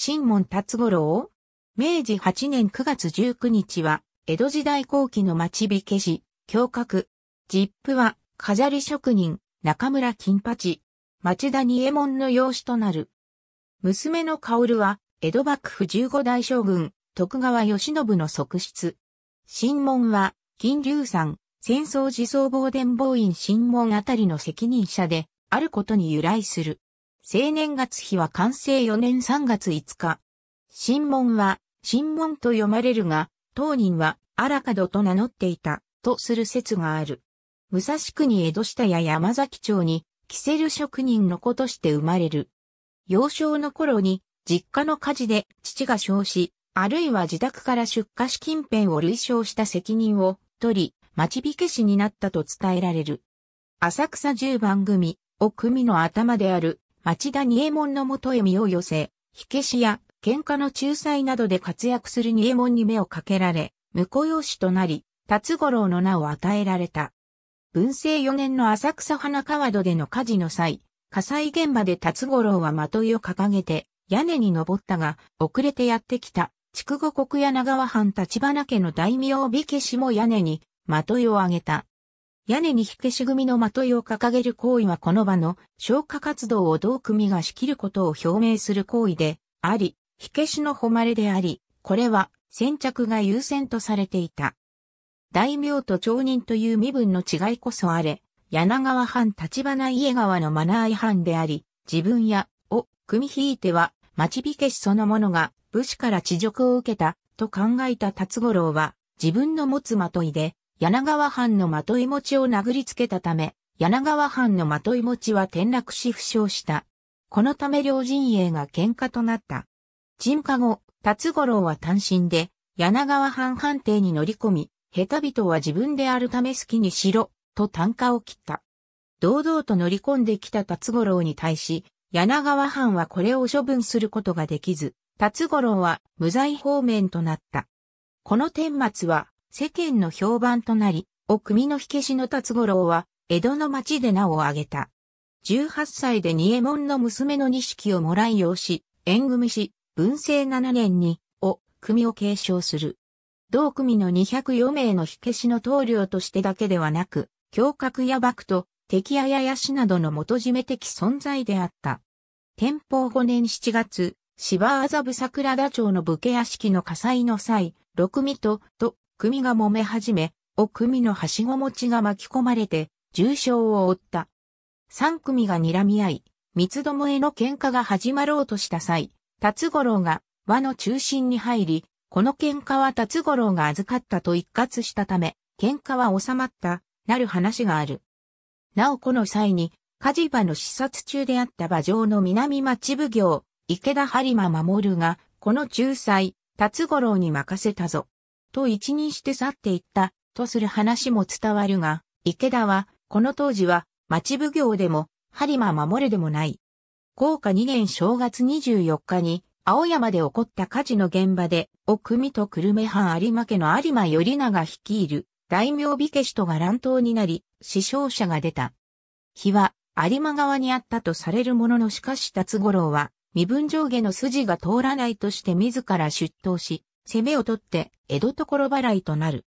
新門達五郎明治8年9月19日は、江戸時代後期の町火消し、教閣。実父は、飾り職人、中村金八。町田二右衛門の養子となる。娘の薫は、江戸幕府15代将軍、徳川義信の側室。新門は、金龍山、戦争自走防伝防院新門あたりの責任者で、あることに由来する。青年月日は完成4年3月5日。新聞は、新聞と読まれるが、当人は、荒門と名乗っていた、とする説がある。武蔵国江戸下や山崎町に、キセル職人の子として生まれる。幼少の頃に、実家の火事で父が焼死、あるいは自宅から出火し近辺を類焼した責任を取り、町火消しになったと伝えられる。浅草十番組、お組の頭である町田二右衛門のもとへ身を寄せ、火消しや喧嘩の仲裁などで活躍する二右衛門に目をかけられ、婿養子となり、辰五郎の名を与えられた。文政4年の浅草花川戸での火事の際、火災現場で辰五郎はまといを掲げて、屋根に登ったが、遅れてやってきた、筑後国長川藩立花家の大名火消しも屋根に、まといをあげた。屋根に火消し組のまといを掲げる行為はこの場の消火活動を同組が仕切ることを表明する行為であり、火消しの誉れであり、これは先着が優先とされていた。大名と町人という身分の違いこそあれ、柳川藩立花家川のマナー違反であり、自分や、を、組み引いては、町火消しそのものが、武士から恥辱を受けた、と考えた達五郎は、自分の持つまといで、柳川藩のまとい持ちを殴りつけたため、柳川藩のまとい持ちは転落し負傷した。このため両陣営が喧嘩となった。沈下後、辰五郎は単身で、柳川藩藩邸に乗り込み、下手人は自分であるため好きにしろ、と単価を切った。堂々と乗り込んできた辰五郎に対し、柳川藩はこれを処分することができず、辰五郎は無罪方面となった。この天末は世間の評判となり、お組の火消しの達五郎は、江戸の町で名を挙げた。18歳で二右衛門の娘の錦をもらい養し、縁組し、文政七年に、お、組を継承する。同組の204名の火消しの棟梁としてだけではなく、教閣や幕と、敵やややしなどの元締め的存在であった。天保5年7月、芝麻布桜田町の武家屋敷の火災の際、六味と、と、組が揉め始め、お組のはしご持ちが巻き込まれて、重傷を負った。三組が睨み合い、三つどもへの喧嘩が始まろうとした際、辰五郎が輪の中心に入り、この喧嘩は辰五郎が預かったと一括したため、喧嘩は収まった、なる話がある。なおこの際に、火事場の視察中であった馬上の南町奉行、池田播磨守が、この仲裁、辰五郎に任せたぞ。と一任して去っていった、とする話も伝わるが、池田は、この当時は、町奉行でも、播磨守れでもない。豪下2年正月24日に、青山で起こった火事の現場で、奥見と久留米藩有馬家の有馬頼長率いる、大名火消しとが乱闘になり、死傷者が出た。日は、有馬側にあったとされるもののしかし達五郎は、身分上下の筋が通らないとして自ら出頭し、攻めを取って江戸所払いとなる。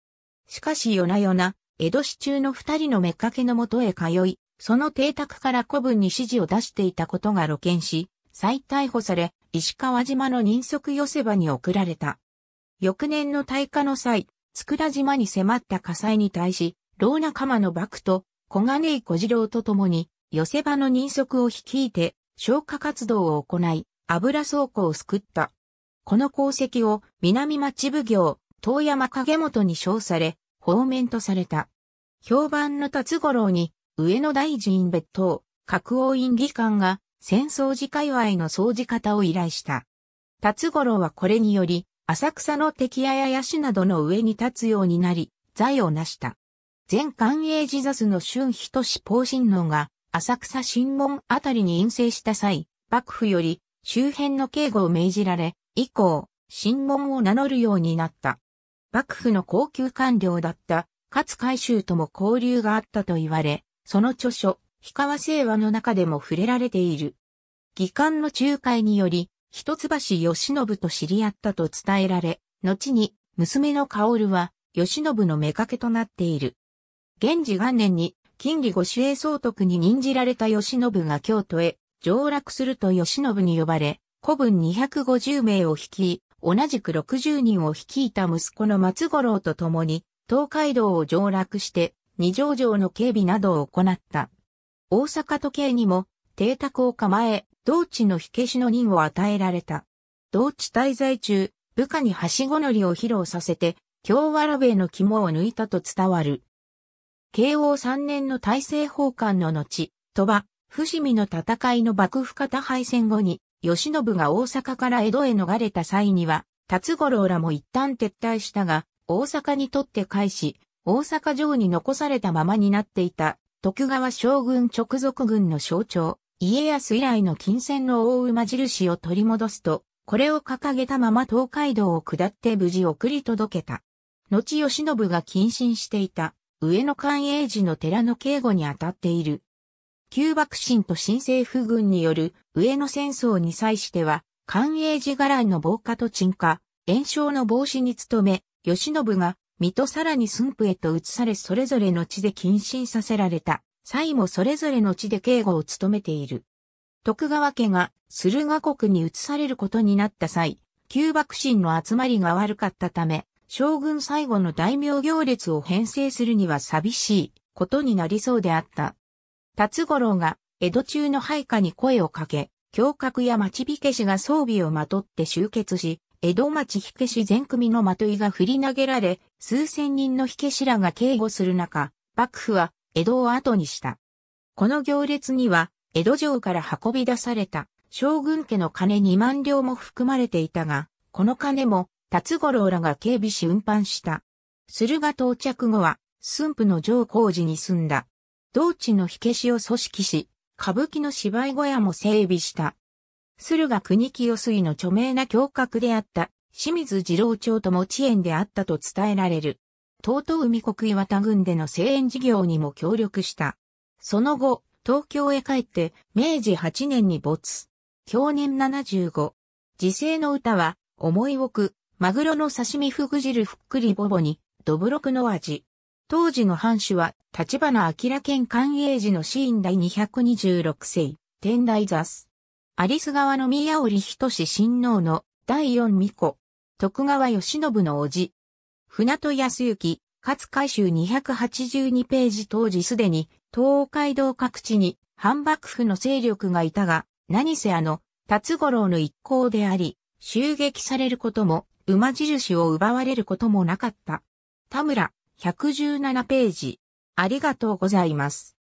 しかし夜な夜な、江戸市中の二人の目けのもとへ通い、その邸宅から古文に指示を出していたことが露見し、再逮捕され、石川島の人足寄せ場に送られた。翌年の大火の際、佃島に迫った火災に対し、老仲間の幕と小金井小次郎と共に、寄せ場の人足を率いて、消火活動を行い、油倉庫を救った。この功績を南町奉行、遠山影元に称され、方面とされた。評判の達五郎に、上野大臣別当、格王院議官が、戦争時界隈の掃除方を依頼した。達五郎はこれにより、浅草の敵屋や屋市などの上に立つようになり、財を成した。前官営自殺の春人志法針王が、浅草新門あたりに陰性した際、幕府より周辺の警護を命じられ、以降、新門を名乗るようになった。幕府の高級官僚だった、勝海舟とも交流があったと言われ、その著書、氷川清和の中でも触れられている。議官の仲介により、一橋義信と知り合ったと伝えられ、後に娘の薫は義信の妾となっている。源氏元年に金利御主衛総督に任じられた義信が京都へ上洛すると義信に呼ばれ、古文250名を率い、同じく60人を率いた息子の松五郎と共に、東海道を上洛して、二条城の警備などを行った。大阪時計にも、邸宅を構え、同地の火消しの任を与えられた。同地滞在中、部下にはしご乗りを披露させて、京わらべの肝を抜いたと伝わる。慶応三年の大政奉還の後、鳥羽、伏見の戦いの幕府方敗戦後に、慶喜が大阪から江戸へ逃れた際には、辰五郎らも一旦撤退したが、大阪にとって返し、大阪城に残されたままになっていた、徳川将軍直属軍の象徴、家康以来の金銭の大馬印を取り戻すと、これを掲げたまま東海道を下って無事送り届けた。後慶喜が謹慎していた、上野寛永寺の寺の警護に当たっている、旧幕臣と新政府軍による上野戦争に際しては、寛永寺伽藍の防火と鎮火、炎症の防止に努め、慶喜が、水戸さらに駿府へと移されそれぞれの地で謹慎させられた。際もそれぞれの地で警護を務めている。徳川家が駿河国に移されることになった際、旧幕臣の集まりが悪かったため、将軍最後の大名行列を編成するには寂しいことになりそうであった。辰五郎が江戸中の配下に声をかけ、教閣や町火消しが装備をまとって集結し、江戸町火消し全組のまといが振り投げられ、数千人の火消しらが警護する中、幕府は江戸を後にした。この行列には、江戸城から運び出された将軍家の金2万両も含まれていたが、この金も、辰五郎らが警備し運搬した。駿河到着後は、駿府の上皇寺に住んだ。同地の火消しを組織し、歌舞伎の芝居小屋も整備した。駿河国清水の著名な教閣であった清水次郎町とも遅延であったと伝えられる。東東海国岩田郡での声援事業にも協力した。その後、東京へ帰って明治8年に没。去年75。時世の歌は、思い置く、マグロの刺身ふぐ汁ふっくりぼぼに、どぶろくの味。当時の藩主は、立花明県寛永寺のシーン第226世、天台座す。アリス川の宮織仁親王の第四巫女、徳川義信の叔父、船戸康之、勝海舟282ページ当時すでに、東海道各地に反幕府の勢力がいたが、何せあの、辰五郎の一行であり、襲撃されることも、馬印を奪われることもなかった。田村、117ページ。ありがとうございます。